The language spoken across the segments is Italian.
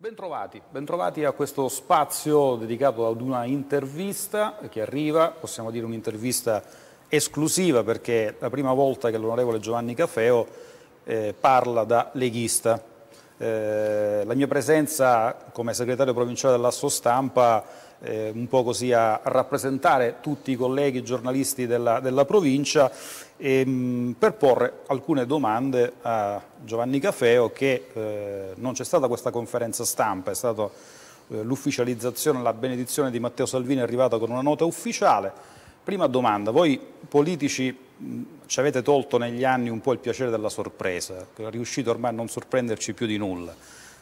Bentrovati, bentrovati a questo spazio dedicato ad una intervista che arriva, possiamo dire un'intervista esclusiva perché è la prima volta che l'onorevole Giovanni Cafeo eh, parla da leghista. Eh, la mia presenza come segretario provinciale dell'Asso Stampa eh, un po' così a, rappresentare tutti i colleghi giornalisti della, della provincia e, mh, mm, per porre alcune domande a Giovanni Cafeo che eh, non c'è stata questa conferenza stampa, è stata eh, l'ufficializzazione, la benedizione di Matteo Salvini è arrivata con una nota ufficiale. Prima domanda, voi politici mm, ci avete tolto negli anni un po' il piacere della sorpresa, riuscite ormai a non sorprenderci più di nulla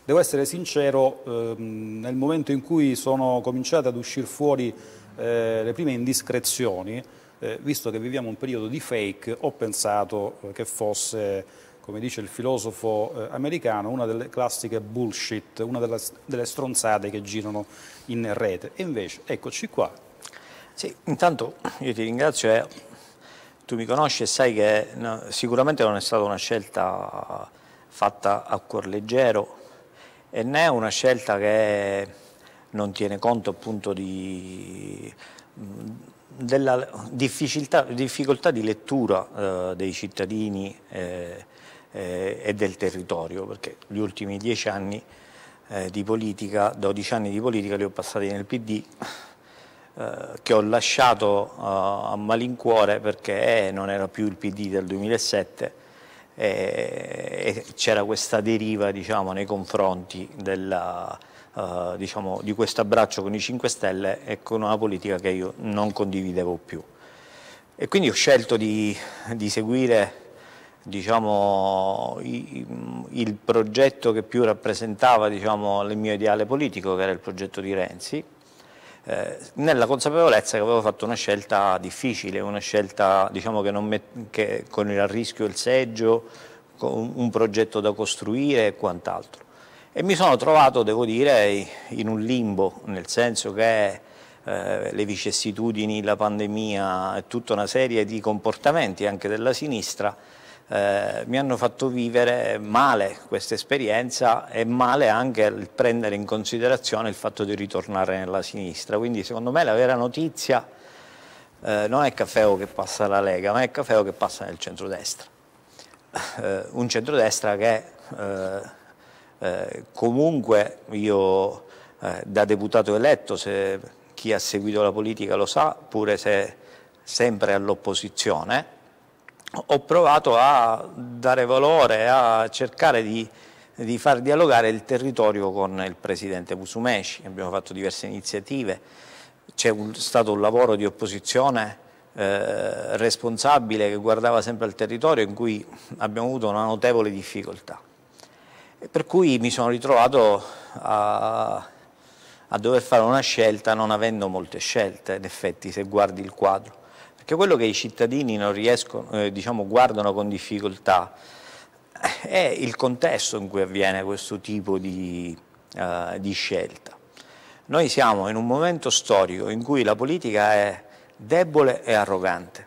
Devo essere sincero, ehm, nel momento in cui sono cominciate ad uscire fuori eh, le prime indiscrezioni, eh, visto che viviamo un periodo di fake, ho pensato eh, che fosse, come dice il filosofo eh, americano, una delle classiche bullshit, una delle, delle stronzate che girano in rete. E invece, eccoci qua. Sì, intanto io ti ringrazio e eh. tu mi conosci e sai che no, sicuramente non è stata una scelta fatta a cuor leggero, e ne è una scelta che non tiene conto appunto di, della difficoltà, difficoltà, di lettura eh, dei cittadini eh, eh, e del territorio, perché gli ultimi dieci anni eh, di politica, 12 anni di politica li ho passati nel PD, eh, che ho lasciato eh, a malincuore perché non era più il PD del 2007, eh, e c'era questa deriva diciamo, nei confronti della, uh, diciamo, di questo abbraccio con i 5 Stelle e con una politica che io non condividevo più. E quindi ho scelto di, di seguire diciamo, il progetto che più rappresentava diciamo, il mio ideale politico, che era il progetto di Renzi, eh, nella consapevolezza che avevo fatto una scelta difficile, una scelta diciamo, che, che con il rischio il seggio, con un progetto da costruire e quant'altro. E mi sono trovato, devo dire, in un limbo, nel senso che eh, le vicissitudini, la pandemia e tutta una serie di comportamenti anche della sinistra eh, mi hanno fatto vivere male questa esperienza e male anche il prendere in considerazione il fatto di ritornare nella sinistra. Quindi secondo me la vera notizia eh, non è Caffeo che passa alla Lega, ma è Caffeo che passa nel centrodestra. Eh, un centrodestra che eh, eh comunque io eh, da deputato eletto, se chi ha seguito la politica lo sa, pure se sempre all'opposizione, ho provato a dare valore, a cercare di, di far dialogare il territorio con il presidente Musumeci, abbiamo fatto diverse iniziative, c'è stato un lavoro di opposizione eh, responsabile che guardava sempre al territorio in cui abbiamo avuto una notevole difficoltà. E per cui mi sono ritrovato a, a dover fare una scelta non avendo molte scelte, in effetti, se guardi il quadro che quello che i cittadini riescono, eh, diciamo, guardano con difficoltà eh, è il contesto in cui avviene questo tipo di, eh, di scelta. Noi siamo in un momento storico in cui la politica è debole e arrogante,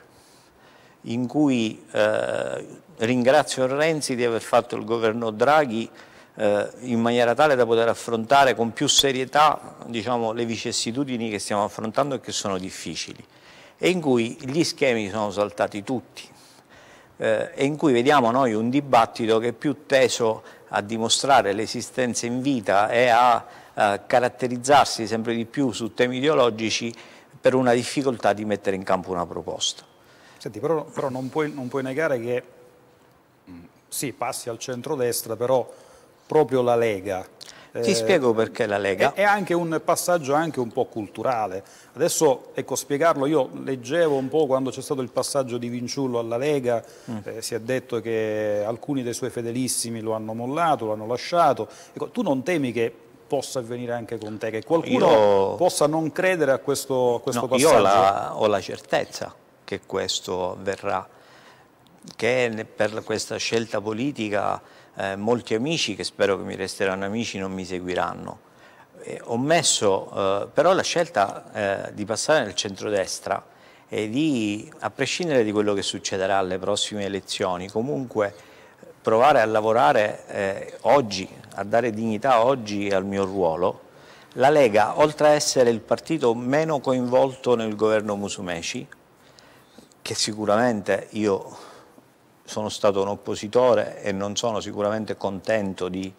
in cui eh, ringrazio Renzi di aver fatto il governo Draghi eh, in maniera tale da poter affrontare con più serietà diciamo, le vicissitudini che stiamo affrontando e che sono difficili e in cui gli schemi sono saltati tutti eh, e in cui vediamo noi un dibattito che è più teso a dimostrare l'esistenza in vita e a eh, caratterizzarsi sempre di più su temi ideologici per una difficoltà di mettere in campo una proposta. Senti, però, però non, puoi, non puoi negare che mm, sì, passi al centro-destra, però proprio la Lega eh, Ti spiego perché la Lega. È, è, anche un passaggio anche un po' culturale. Adesso, ecco, spiegarlo, io leggevo un po' quando c'è stato il passaggio di Vinciullo alla Lega, mm. eh, si è detto che alcuni dei suoi fedelissimi lo hanno mollato, lo hanno lasciato. Ecco, tu non temi che possa avvenire anche con te, che qualcuno io... possa non credere a questo, a questo no, passaggio? Io ho la, ho la certezza che questo avverrà che per questa scelta politica eh, molti amici, che spero che mi resteranno amici, non mi seguiranno. Eh, ho messo eh, però la scelta eh, di passare nel centrodestra e di, a prescindere di quello che succederà alle prossime elezioni, comunque provare a lavorare eh, oggi, a dare dignità oggi al mio ruolo. La Lega, oltre a essere il partito meno coinvolto nel governo Musumeci, che sicuramente io sono stato un oppositore e non sono sicuramente contento di,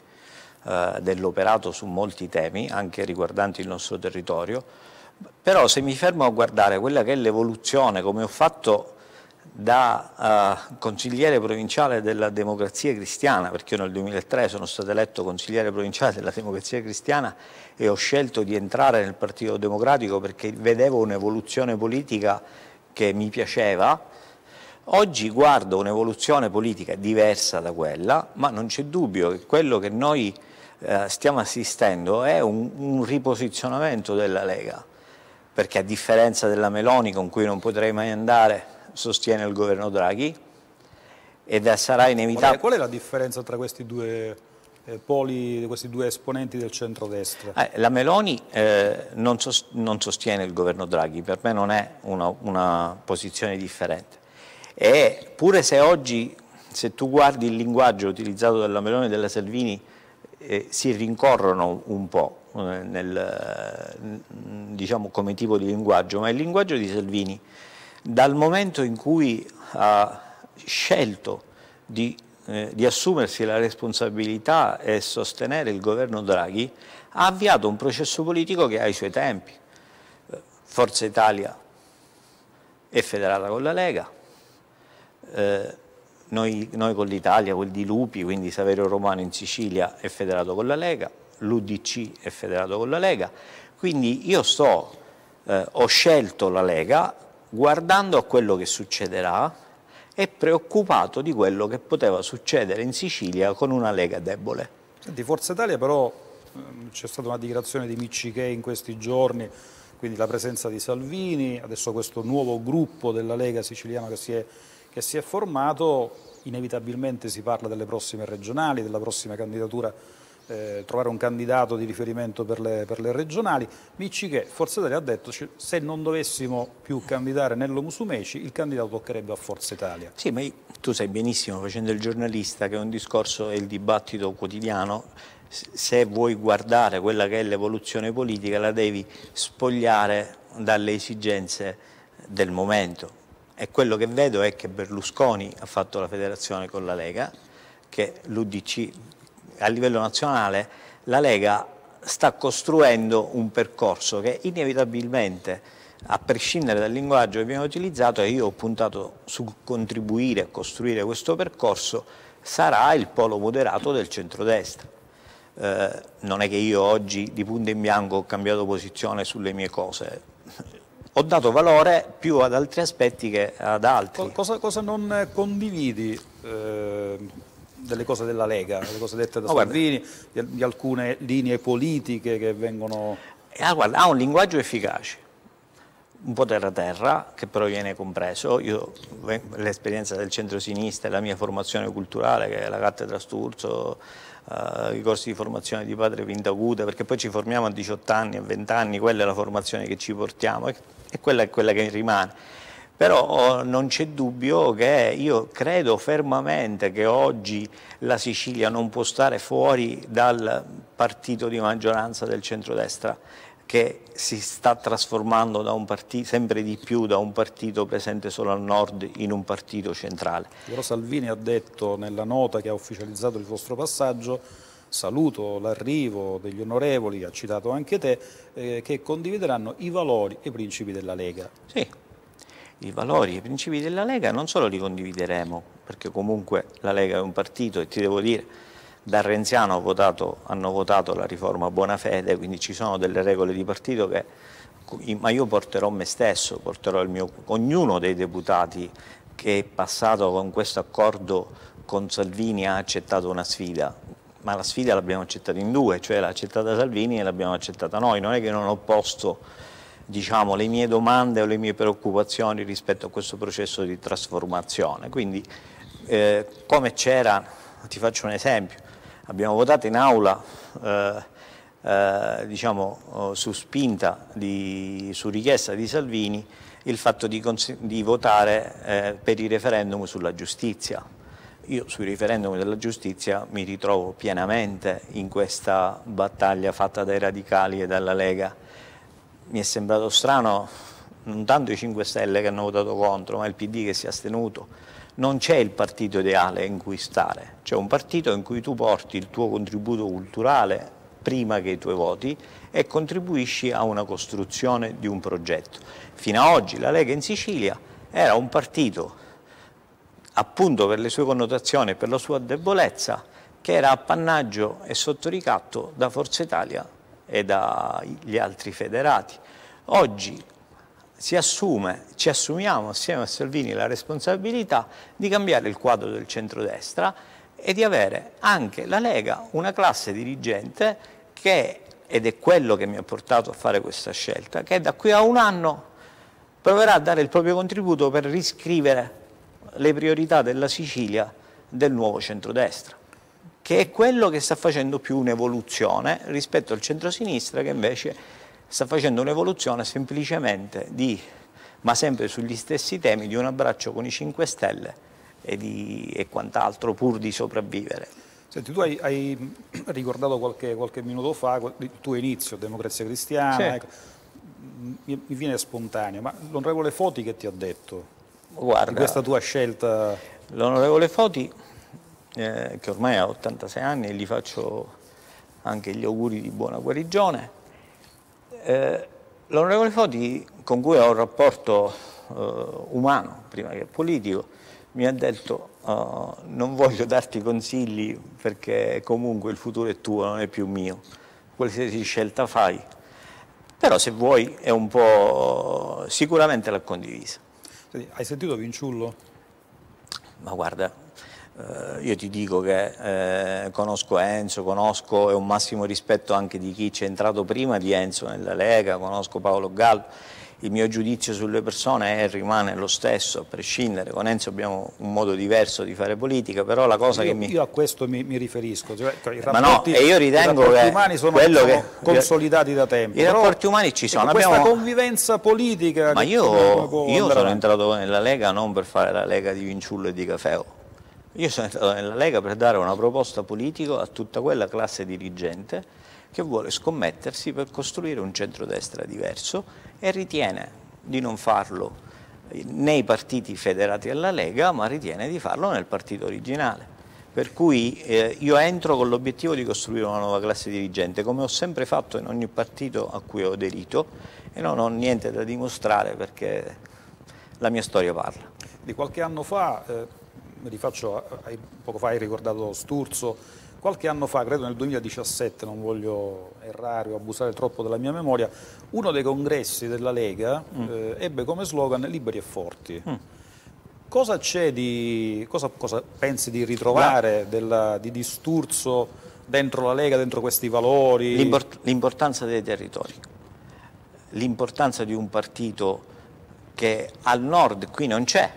eh, dell'operato su molti temi, anche riguardanti il nostro territorio, però se mi fermo a guardare quella che è l'evoluzione, come ho fatto da eh, consigliere provinciale della democrazia cristiana, perché io nel 2003 sono stato eletto consigliere provinciale della democrazia cristiana e ho scelto di entrare nel Partito Democratico perché vedevo un'evoluzione politica che mi piaceva, Oggi guardo un'evoluzione politica diversa da quella, ma non c'è dubbio che quello che noi eh, stiamo assistendo è un, un riposizionamento della Lega, perché a differenza della Meloni con cui non potrei mai andare, sostiene il governo Draghi, ed sarà inevitabile. Qual è la differenza tra questi due eh, poli, questi due esponenti del centrodestra? Eh, la Meloni eh, non, sostiene il governo Draghi, per me non è una, una posizione differente. E pure se oggi, se tu guardi il linguaggio utilizzato dalla Meloni e dalla Salvini, eh, si rincorrono un po' eh, nel, mm, diciamo, come tipo di linguaggio, ma il linguaggio di Salvini, dal momento in cui ha scelto di, eh, di assumersi la responsabilità e sostenere il governo Draghi, ha avviato un processo politico che ha i suoi tempi. Forza Italia è federata con la Lega, eh, noi, noi, con l'Italia, quel di Lupi, quindi Saverio Romano in Sicilia è federato con la Lega, l'UDC è federato con la Lega, quindi io sto, eh, ho scelto la Lega guardando a quello che succederà e preoccupato di quello che poteva succedere in Sicilia con una Lega debole. Senti, Forza Italia però ehm, c'è stata una dichiarazione di Micciche in questi giorni, quindi la presenza di Salvini, adesso questo nuovo gruppo della Lega siciliana che si è che si è formato, inevitabilmente si parla delle prossime regionali, della prossima candidatura eh, trovare un candidato di riferimento per le, per le regionali. Micci che Forza Italia ha detto se non dovessimo più candidare Nello Musumeci il candidato toccherebbe a Forza Italia. Sì, ma tu sai benissimo facendo il giornalista che è un discorso e il dibattito quotidiano se vuoi guardare quella che è l'evoluzione politica la devi spogliare dalle esigenze del momento e quello che vedo è che Berlusconi ha fatto la federazione con la Lega, che l'Udc a livello nazionale, la Lega sta costruendo un percorso che inevitabilmente a prescindere dal linguaggio che viene utilizzato, e io ho puntato su contribuire a costruire questo percorso, sarà il polo moderato del centrodestra. Eh, non è che io oggi di punto in bianco ho cambiato posizione sulle mie cose, ho dato valore più ad altri aspetti che ad altri. Cosa, cosa non eh, condividi eh, delle cose della Lega, delle cose dette da no, Salvini, di, di, alcune linee politiche che vengono... Eh, ah, guarda, ha un linguaggio efficace, un po' terra terra che però viene compreso, Io l'esperienza del centro-sinistra e la mia formazione culturale che è la cattedra Sturzo, eh, i corsi di formazione di padre Pintagude, perché poi ci formiamo a 18 anni, a 20 anni, quella è la formazione che ci portiamo e, e quella è quella che rimane. Però oh, non c'è dubbio che io credo fermamente che oggi la Sicilia non può stare fuori dal partito di maggioranza del centrodestra che si sta trasformando partito, sempre di più da un partito presente solo al nord in un partito centrale. Però Salvini ha detto nella nota che ha ufficializzato il vostro passaggio saluto l'arrivo degli onorevoli, ha citato anche te, eh, che condivideranno i valori e i principi della Lega. Sì, i valori e i principi della Lega non solo li condivideremo, perché comunque la Lega è un partito e ti devo dire da Renziano hanno votato, hanno votato la riforma buona fede, quindi ci sono delle regole di partito che ma io porterò me stesso, porterò mio, ognuno dei deputati che è passato con questo accordo con Salvini ha accettato una sfida, ma la sfida l'abbiamo accettata in due, cioè l'ha accettata Salvini e l'abbiamo accettata noi, non è che non ho posto diciamo, le mie domande o le mie preoccupazioni rispetto a questo processo di trasformazione, quindi eh, come c'era, ti faccio un esempio, abbiamo votato in aula eh, eh, diciamo, eh, su spinta, di, su richiesta di Salvini, il fatto di, di votare eh, per il referendum sulla giustizia. Io sui referendum della giustizia mi ritrovo pienamente in questa battaglia fatta dai radicali e dalla Lega. Mi è sembrato strano non tanto i 5 Stelle che hanno votato contro, ma il PD che si è astenuto non c'è il partito ideale in cui stare, c'è un partito in cui tu porti il tuo contributo culturale prima che i tuoi voti e contribuisci a una costruzione di un progetto. Fino ad oggi la Lega in Sicilia era un partito appunto per le sue connotazioni e per la sua debolezza che era appannaggio e sotto ricatto da Forza Italia e dagli altri federati. Oggi si assume, ci assumiamo assieme a Salvini la responsabilità di cambiare il quadro del centrodestra e di avere anche la Lega una classe dirigente che, ed è quello che mi ha portato a fare questa scelta, che da qui a un anno proverà a dare il proprio contributo per riscrivere le priorità della Sicilia del nuovo centrodestra che è quello che sta facendo più un'evoluzione rispetto al centrosinistra che invece sta facendo un'evoluzione semplicemente di, ma sempre sugli stessi temi, di un abbraccio con i 5 Stelle e, di, e quant'altro pur di sopravvivere. Senti, tu hai, hai ricordato qualche, qualche, minuto fa il tuo inizio, Democrazia Cristiana, ecco, mi, mi viene spontaneo, ma l'onorevole Foti che ti ha detto? Guarda, di questa tua scelta? L'onorevole Foti, eh, che ormai ha 86 anni e gli faccio anche gli auguri di buona guarigione, eh, l'onorevole Foti, con cui ho un rapporto eh, umano, prima che politico, mi ha detto oh, non voglio darti consigli perché comunque il futuro è tuo, non è più mio, qualsiasi scelta fai, però se vuoi è un po' sicuramente l'ha condivisa. Hai sentito Vinciullo? Ma guarda, eh, io ti dico che eh, conosco Enzo, conosco e un massimo rispetto anche di chi c'è entrato prima di Enzo nella Lega, conosco Paolo Gallo, il mio giudizio sulle persone è, rimane lo stesso, a prescindere, con Enzo abbiamo un modo diverso di fare politica, però la cosa io, che mi... Io a questo mi, mi riferisco, cioè, i rapporti, no, e io ritengo i rapporti che umani sono diciamo, che... consolidati da tempo. I rapporti umani ci ecco, sono. Questa abbiamo... convivenza politica... Ma io, io sono entrato nella Lega non per fare la Lega di Vinciullo e di Cafeo, io sono entrato nella Lega per dare una proposta politica a tutta quella classe dirigente che vuole scommettersi per costruire un centrodestra diverso e ritiene di non farlo nei partiti federati alla Lega, ma ritiene di farlo nel partito originale. Per cui eh, io entro con l'obiettivo di costruire una nuova classe dirigente, come ho sempre fatto in ogni partito a cui ho aderito, e non ho niente da dimostrare perché la mia storia parla. Di qualche anno fa... Eh rifaccio, hai, poco fa hai ricordato Sturzo, qualche anno fa, credo nel 2017, non voglio errare o abusare troppo della mia memoria, uno dei congressi della Lega mm. eh, ebbe come slogan liberi e forti. Mm. Cosa, di, cosa, cosa pensi di ritrovare, della, di disturzo dentro la Lega, dentro questi valori? L'importanza dei territori, l'importanza di un partito che al nord qui non c'è,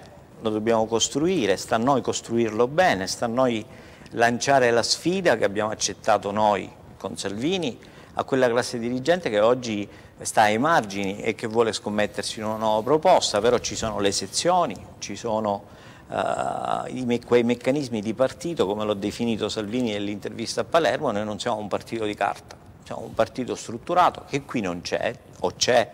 lo dobbiamo costruire, sta a noi costruirlo bene, sta a noi lanciare la sfida che abbiamo accettato noi con Salvini a quella classe dirigente che oggi sta ai margini e che vuole scommettersi in una nuova proposta, però ci sono le sezioni, ci sono uh, quei meccanismi di partito, come l'ho definito Salvini nell'intervista a Palermo, noi non siamo un partito di carta, siamo un partito strutturato che qui non c'è, o c'è,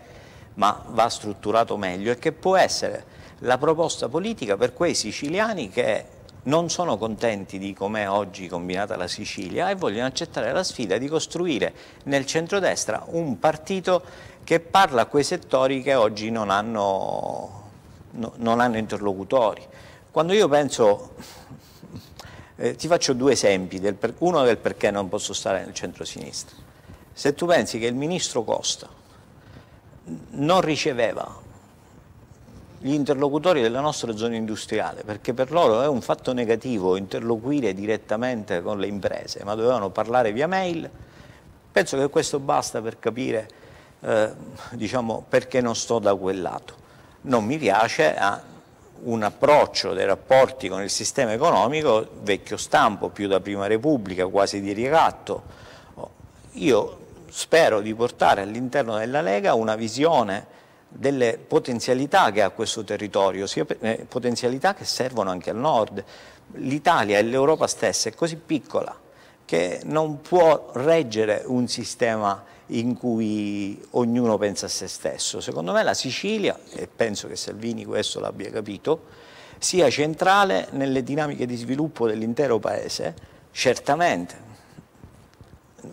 ma va strutturato meglio e che può essere la proposta politica per quei siciliani che non sono contenti di com'è oggi combinata la Sicilia e vogliono accettare la sfida di costruire nel centrodestra un partito che parla a quei settori che oggi non hanno, non hanno interlocutori. Quando io penso, eh, ti faccio due esempi, del per, uno del perché non posso stare nel centro-sinistra. Se tu pensi che il ministro Costa non riceveva gli interlocutori della nostra zona industriale, perché per loro è un fatto negativo interloquire direttamente con le imprese, ma dovevano parlare via mail. Penso che questo basta per capire eh, diciamo, perché non sto da quel lato. Non mi piace a ah, un approccio dei rapporti con il sistema economico vecchio stampo, più da prima repubblica, quasi di ricatto. Io spero di portare all'interno della Lega una visione delle potenzialità che ha questo territorio, sia eh, potenzialità che servono anche al nord. L'Italia e l'Europa stessa è così piccola che non può reggere un sistema in cui ognuno pensa a se stesso. Secondo me la Sicilia, e penso che Salvini questo l'abbia capito, sia centrale nelle dinamiche di sviluppo dell'intero Paese, certamente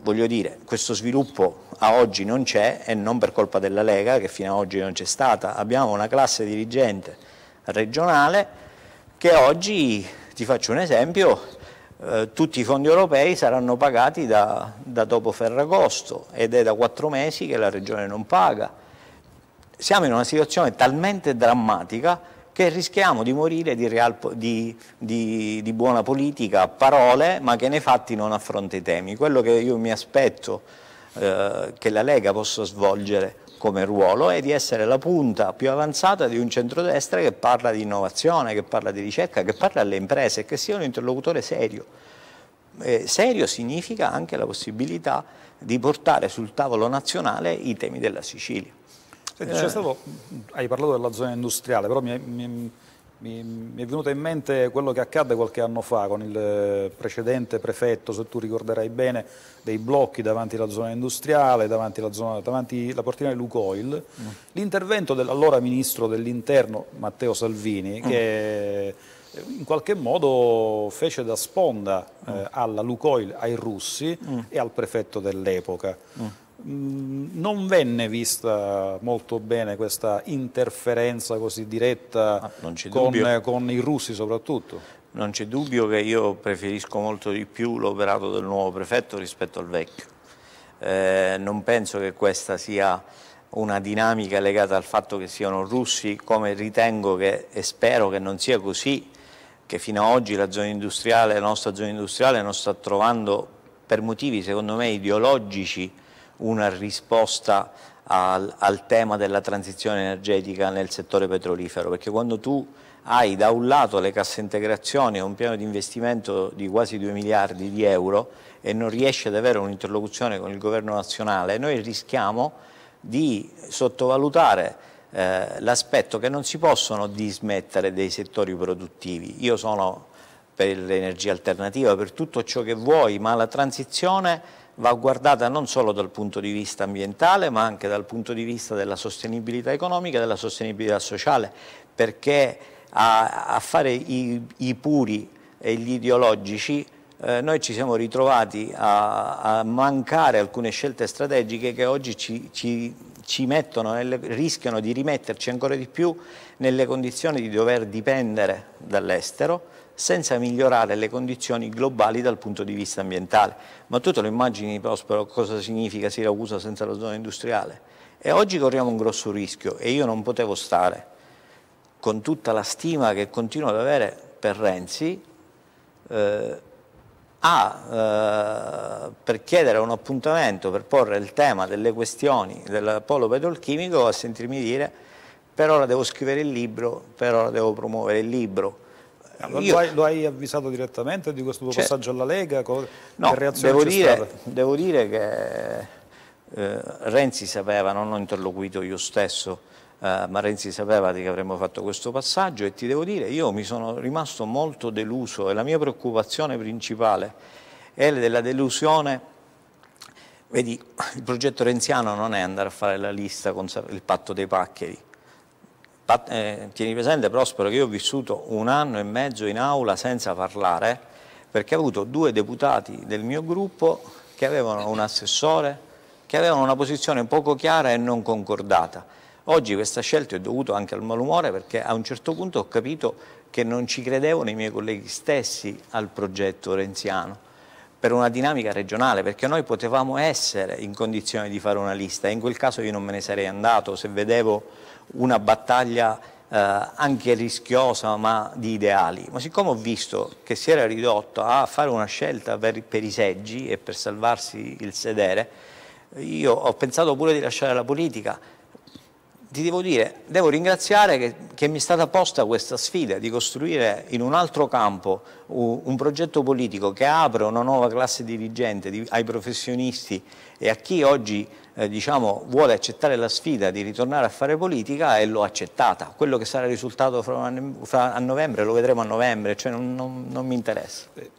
voglio dire, questo sviluppo a oggi non c'è e non per colpa della Lega che fino ad oggi non c'è stata, abbiamo una classe dirigente regionale che oggi, ti faccio un esempio, eh, tutti i fondi europei saranno pagati da, da dopo Ferragosto ed è da quattro mesi che la regione non paga. Siamo in una situazione talmente drammatica che rischiamo di morire di, real, di, di, di buona politica a parole, ma che nei fatti non affronta i temi. Quello che io mi aspetto eh, che la Lega possa svolgere come ruolo è di essere la punta più avanzata di un centrodestra che parla di innovazione, che parla di ricerca, che parla alle imprese e che sia un interlocutore serio. Eh, serio significa anche la possibilità di portare sul tavolo nazionale i temi della Sicilia. Senti, eh. stato, hai parlato della zona industriale, però mi, mi, mi, mi, è venuto in mente quello che accadde qualche anno fa con il precedente prefetto, se tu ricorderai bene, dei blocchi davanti alla zona industriale, davanti alla, zona, davanti alla portina di Lucoil. Mm. L'intervento dell'allora ministro dell'interno Matteo Salvini, mm. che eh, in qualche modo fece da sponda eh, mm. eh, alla Lucoil, ai russi mm. e al prefetto dell'epoca. Mm. Mm, non venne vista molto bene questa interferenza così diretta ah, con, con, i russi soprattutto. Non c'è dubbio che io preferisco molto di più l'operato del nuovo prefetto rispetto al vecchio. Eh, non penso che questa sia una dinamica legata al fatto che siano russi, come ritengo che, e spero che non sia così, che fino ad oggi la, la nostra zona industriale non sta trovando per motivi secondo me ideologici una risposta al, al, tema della transizione energetica nel settore petrolifero, perché quando tu hai da un lato le casse integrazioni e un piano di investimento di quasi 2 miliardi di euro e non riesci ad avere un'interlocuzione con il governo nazionale, noi rischiamo di sottovalutare eh, l'aspetto che non si possono dismettere dei settori produttivi. Io sono per l'energia alternativa, per tutto ciò che vuoi, ma la transizione va guardata non solo dal punto di vista ambientale ma anche dal punto di vista della sostenibilità economica e della sostenibilità sociale perché a, a fare i, i, puri e gli ideologici eh, noi ci siamo ritrovati a, a, mancare alcune scelte strategiche che oggi ci, ci, ci mettono, nelle, rischiano di rimetterci ancora di più nelle condizioni di dover dipendere dall'estero senza migliorare le condizioni globali dal punto di vista ambientale. Ma tu te lo immagini, Prospero, cosa significa Siracusa senza la zona industriale? E oggi corriamo un grosso rischio e io non potevo stare con tutta la stima che continuo ad avere per Renzi eh, a, eh, per chiedere un appuntamento per porre il tema delle questioni del polo petrolchimico a sentirmi dire per ora devo scrivere il libro, per ora devo promuovere il libro allora, lo, hai, lo, hai, avvisato direttamente di questo tuo cioè, passaggio alla Lega? No, devo dire, devo dire, che eh, Renzi sapeva, non ho interloquito io stesso, eh, ma Renzi sapeva che avremmo fatto questo passaggio e ti devo dire, io mi sono rimasto molto deluso e la mia preoccupazione principale è della delusione Vedi, il progetto renziano non è andare a fare la lista con il patto dei paccheri, eh, tieni presente Prospero che io ho vissuto un anno e mezzo in aula senza parlare perché ho avuto due deputati del mio gruppo che avevano un assessore che avevano una posizione poco chiara e non concordata. Oggi questa scelta è dovuta anche al malumore perché a un certo punto ho capito che non ci credevano i miei colleghi stessi al progetto renziano per una dinamica regionale, perché noi potevamo essere in condizione di fare una lista, e in quel caso io non me ne sarei andato se vedevo una battaglia eh, anche rischiosa ma di ideali, ma siccome ho visto che si era ridotto a fare una scelta per, per i seggi e per salvarsi il sedere, io ho pensato pure di lasciare la politica, ti devo dire, devo ringraziare che, che, mi è stata posta questa sfida di costruire in un altro campo un, un progetto politico che apre una nuova classe dirigente di, ai professionisti e a chi oggi eh, diciamo, vuole accettare la sfida di ritornare a fare politica e l'ho accettata. Quello che sarà il risultato fra, fra, a novembre lo vedremo a novembre, cioè non, non, non mi interessa. Eh,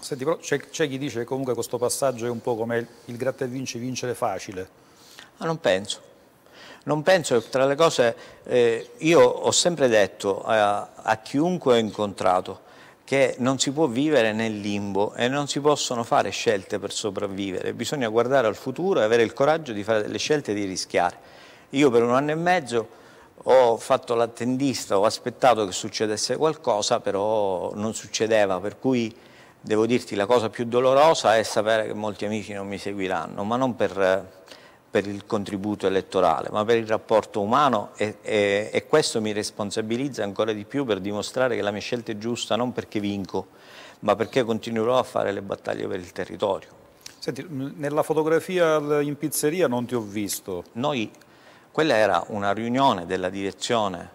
senti, però c'è chi dice che comunque questo passaggio è un po' come il gratta e vinci, vincere facile. Ma non penso. Non penso che tra le cose, eh, io ho sempre detto a, a chiunque ho incontrato che non si può vivere nel limbo e non si possono fare scelte per sopravvivere, bisogna guardare al futuro e avere il coraggio di fare delle scelte e di rischiare. Io per un anno e mezzo ho fatto l'attendista, ho aspettato che succedesse qualcosa, però non succedeva, per cui devo dirti la cosa più dolorosa è sapere che molti amici non mi seguiranno, ma non per per il contributo elettorale, ma per il rapporto umano e, e, e, questo mi responsabilizza ancora di più per dimostrare che la mia scelta è giusta non perché vinco, ma perché continuerò a fare le battaglie per il territorio. Senti, nella fotografia in pizzeria non ti ho visto. Noi, quella era una riunione della direzione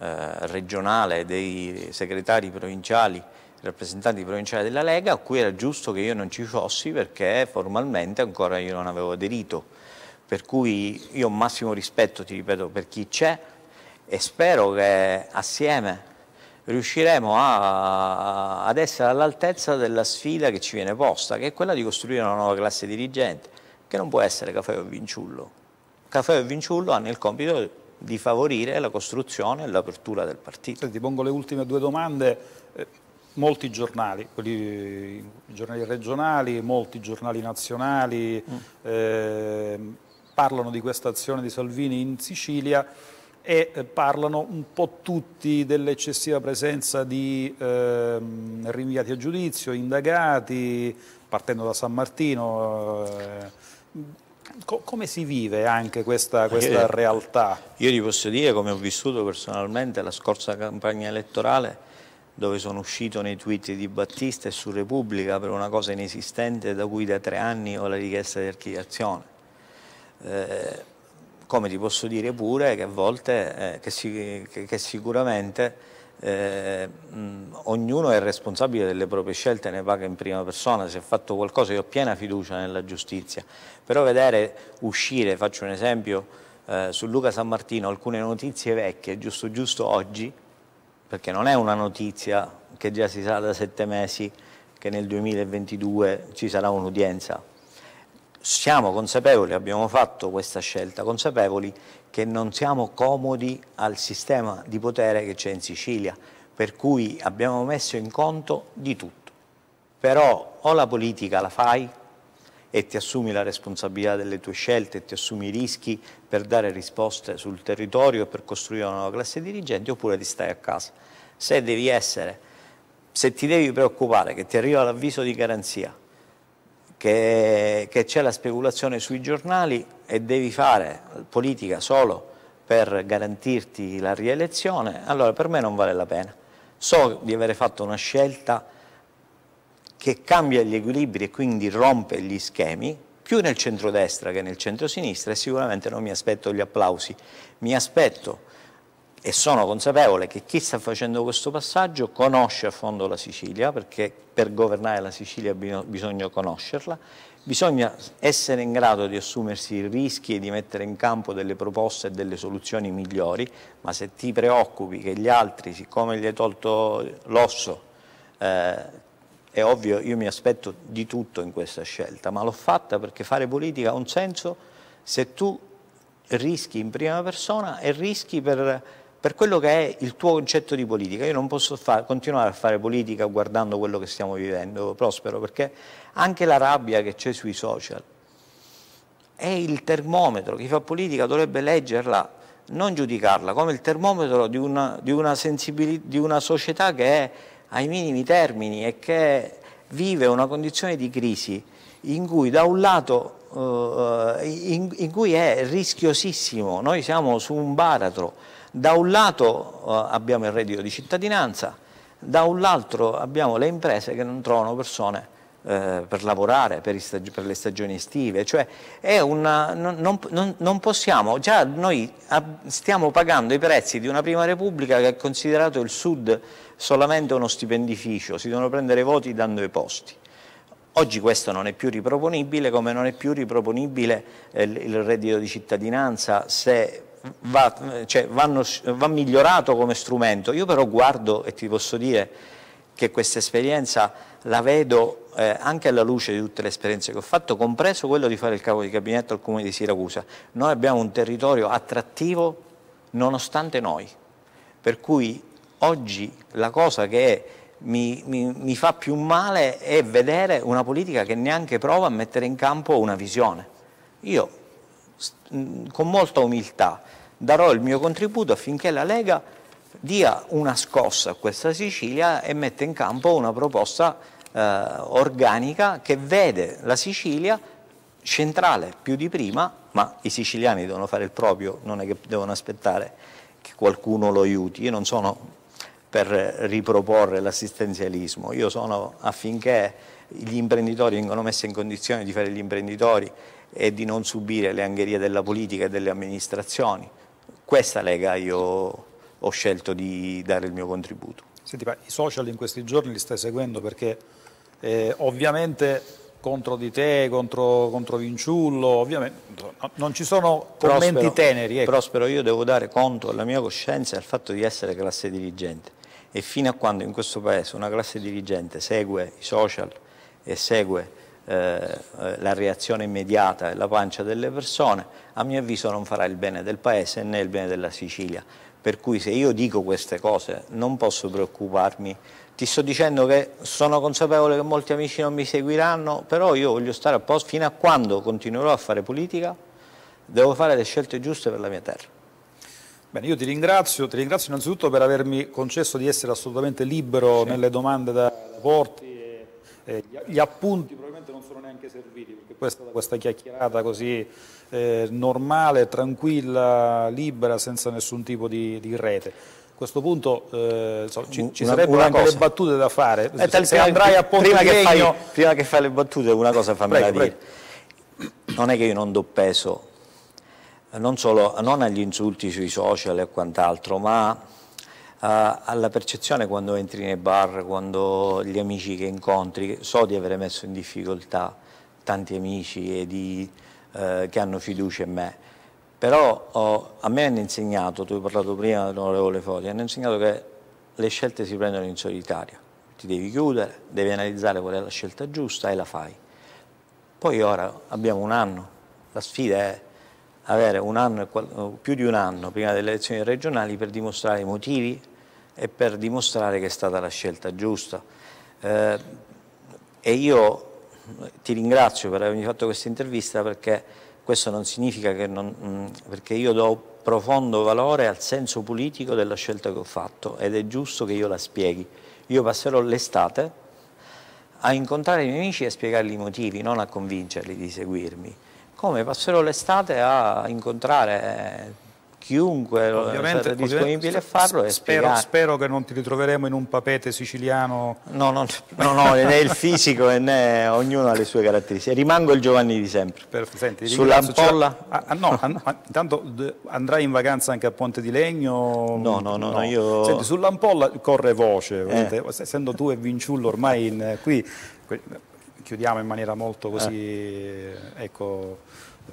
eh, regionale dei segretari provinciali rappresentanti provinciali della Lega a cui era giusto che io non ci fossi perché formalmente ancora io non avevo aderito per cui io ho massimo rispetto, ti ripeto, per chi c'è e spero che assieme riusciremo a, ad essere all'altezza della sfida che ci viene posta, che è quella di costruire una nuova classe dirigente, che non può essere Caffè o Vinciullo. Caffè e Vinciullo hanno il compito di favorire la costruzione e l'apertura del partito. Ti pongo le ultime due domande. Eh, molti giornali, quelli, giornali regionali, molti giornali nazionali, mm. eh, parlano di questa azione di Salvini in Sicilia e eh, parlano un po' tutti dell'eccessiva presenza di eh, rinviati a giudizio, indagati, partendo da San Martino. Eh, co come si vive anche questa, questa io, realtà? Io gli posso dire come ho vissuto personalmente la scorsa campagna elettorale dove sono uscito nei tweet di Battista e su Repubblica per una cosa inesistente da cui da tre anni ho la richiesta di archiviazione eh, come ti posso dire pure che a volte, eh, che, si, che, che, sicuramente eh, mh, ognuno è responsabile delle proprie scelte, ne paga in prima persona, se ha fatto qualcosa io ho piena fiducia nella giustizia, però vedere uscire, faccio un esempio, eh, su Luca San Martino alcune notizie vecchie, giusto giusto oggi, perché non è una notizia che già si sa da sette mesi che nel 2022 ci sarà un'udienza, siamo consapevoli, abbiamo fatto questa scelta, consapevoli che non siamo comodi al sistema di potere che c'è in Sicilia, per cui abbiamo messo in conto di tutto. Però o la politica la fai e ti assumi la responsabilità delle tue scelte, ti assumi i rischi per dare risposte sul territorio e per costruire una nuova classe dirigente, oppure ti stai a casa. Se devi essere, se ti devi preoccupare che ti arriva l'avviso di garanzia, che, che c'è la speculazione sui giornali e devi fare politica solo per garantirti la rielezione, allora per me non vale la pena. So di avere fatto una scelta che cambia gli equilibri e quindi rompe gli schemi, più nel centrodestra che nel centrosinistra e sicuramente non mi aspetto gli applausi, mi aspetto e sono consapevole che chi sta facendo questo passaggio conosce a fondo la Sicilia, perché per governare la Sicilia bisogna conoscerla, bisogna essere in grado di assumersi i rischi e di mettere in campo delle proposte e delle soluzioni migliori, ma se ti preoccupi che gli altri, siccome gli hai tolto l'osso, eh, è ovvio, io mi aspetto di tutto in questa scelta, ma l'ho fatta perché fare politica ha un senso se tu rischi in prima persona e rischi per per quello che è il tuo concetto di politica. Io non posso far, continuare a fare politica guardando quello che stiamo vivendo, Prospero, perché anche la rabbia che c'è sui social è il termometro, chi fa politica dovrebbe leggerla, non giudicarla, come il termometro di una, di una, di una società che è ai minimi termini e che vive una condizione di crisi in cui da un lato Uh, in, in, cui è rischiosissimo, noi siamo su un baratro da un lato eh, abbiamo il reddito di cittadinanza, da un lato abbiamo le imprese che non trovano persone eh, per lavorare per, per, le stagioni estive, cioè è una, non, non, non, possiamo, già noi stiamo pagando i prezzi di una prima repubblica che ha considerato il sud solamente uno stipendificio, si devono prendere voti dando i posti. Oggi questo non è più riproponibile come non è più riproponibile eh, il reddito di cittadinanza se va, cioè, vanno, va migliorato come strumento. Io però guardo e ti posso dire che questa esperienza la vedo eh, anche alla luce di tutte le esperienze che ho fatto, compreso quello di fare il capo di gabinetto al comune di Siracusa. Noi abbiamo un territorio attrattivo nonostante noi, per cui oggi la cosa che è, mi, mi, mi fa più male è vedere una politica che neanche prova a mettere in campo una visione. Io con molta umiltà darò il mio contributo affinché la Lega dia una scossa a questa Sicilia e metta in campo una proposta eh, organica che vede la Sicilia centrale più di prima, ma i siciliani devono fare il proprio, non è che devono aspettare che qualcuno lo aiuti. Io non sono per riproporre l'assistenzialismo, io sono affinché gli imprenditori vengano messi in condizione di fare gli imprenditori e di non subire le angherie della politica e delle amministrazioni questa lega io ho scelto di dare il mio contributo. Senti, ma i social in questi giorni li stai seguendo perché eh, ovviamente contro di te, contro, contro Vinciullo, ovviamente non ci sono commenti Prospero, teneri. Ecco. Prospero, io devo dare conto alla mia coscienza e al fatto di essere classe dirigente e fino a quando in questo paese una classe dirigente segue i social e segue eh, la reazione immediata e la pancia delle persone, a mio avviso non farà il bene del Paese né il bene della Sicilia. Per cui se io dico queste cose non posso preoccuparmi. Ti sto dicendo che sono consapevole che molti amici non mi seguiranno, però io voglio stare a posto fino a quando continuerò a fare politica, devo fare le scelte giuste per la mia terra. Bene, io ti ringrazio, ti ringrazio innanzitutto per avermi concesso di essere assolutamente libero sì. nelle domande da porti eh, gli appunti probabilmente non sono neanche serviti, perché poi questa chiacchierata così eh, normale, tranquilla, libera, senza nessun tipo di, di rete. A questo punto eh, insomma, ci, ci sarebbero una anche le battute da fare. Eh, se, andrai a Ponte prima, che fai, prima che fai le battute, una cosa fammela prego, dire. Prego. Non è che io non do peso, non, solo, non agli insulti sui social e quant'altro, ma alla percezione quando entri nei bar, quando gli amici che incontri, so di aver messo in difficoltà tanti amici e di, eh, che hanno fiducia in me, però oh, a me hanno insegnato, tu hai parlato prima dell'onorevole Foti, hanno insegnato che le scelte si prendono in solitaria, ti devi chiudere, devi analizzare qual è la scelta giusta e la fai. Poi ora abbiamo un anno, la sfida è avere un anno, eh, più di un anno prima delle elezioni regionali per dimostrare i motivi e per dimostrare che è stata la scelta giusta. Eh, e io ti ringrazio per avermi fatto questa intervista perché questo non significa che non, mm, perché io do profondo valore al senso politico della scelta che ho fatto ed è giusto che io la spieghi. Io passerò l'estate a incontrare i miei amici e a spiegargli i motivi, non a convincerli di seguirmi come passerò l'estate a incontrare chiunque eh, ovviamente, disponibile a farlo e spero, spero, che non ti ritroveremo in un papete siciliano no, no, no, no né il fisico né ognuno ha le sue caratteristiche rimango il Giovanni di sempre per, senti, sull'ampolla cioè, ah, ah, no, ah, intanto andrai in vacanza anche a Ponte di Legno no no no, no. io senti sull'ampolla corre voce eh. essendo tu e Vinciullo ormai in, eh, qui chiudiamo in maniera molto così, eh. ecco,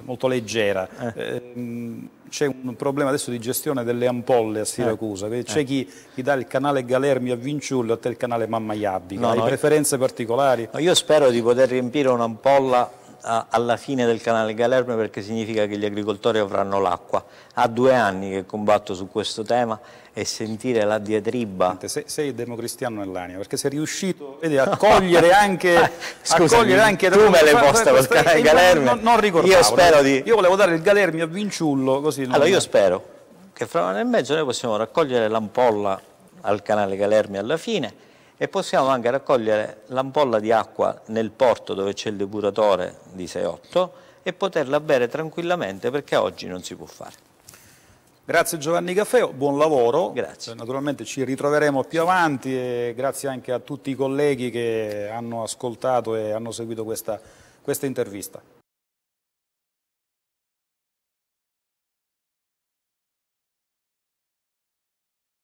molto leggera. Eh. Ehm, c'è un problema adesso di gestione delle ampolle a eh. Siracusa, c'è chi, chi, dà il canale Galermi a Vinciullo e a te il canale Mamma Iabbica, no, no, preferenze particolari? No, io spero di poter riempire un'ampolla alla fine del canale Galerme perché significa che gli agricoltori avranno l'acqua. Ha due anni che combatto su questo tema e sentire la diatriba... Sei, sei democristiano nell'anima perché sei riuscito vedi, a cogliere anche... Scusa, tu me l'hai posta col canale Galerme? Non, non ricordavo. Io spero di... Io volevo dare il Galerme a Vinciullo così... Non allora io spero che fra un anno e mezzo noi possiamo raccogliere l'ampolla al canale Galerme alla fine e possiamo anche raccogliere l'ampolla di acqua nel porto dove c'è il depuratore di 6-8 e poterla bere tranquillamente perché oggi non si può fare. Grazie Giovanni Caffeo, buon lavoro. Grazie. Eh, naturalmente ci ritroveremo più avanti e grazie anche a tutti i colleghi che hanno ascoltato e hanno seguito questa, questa intervista.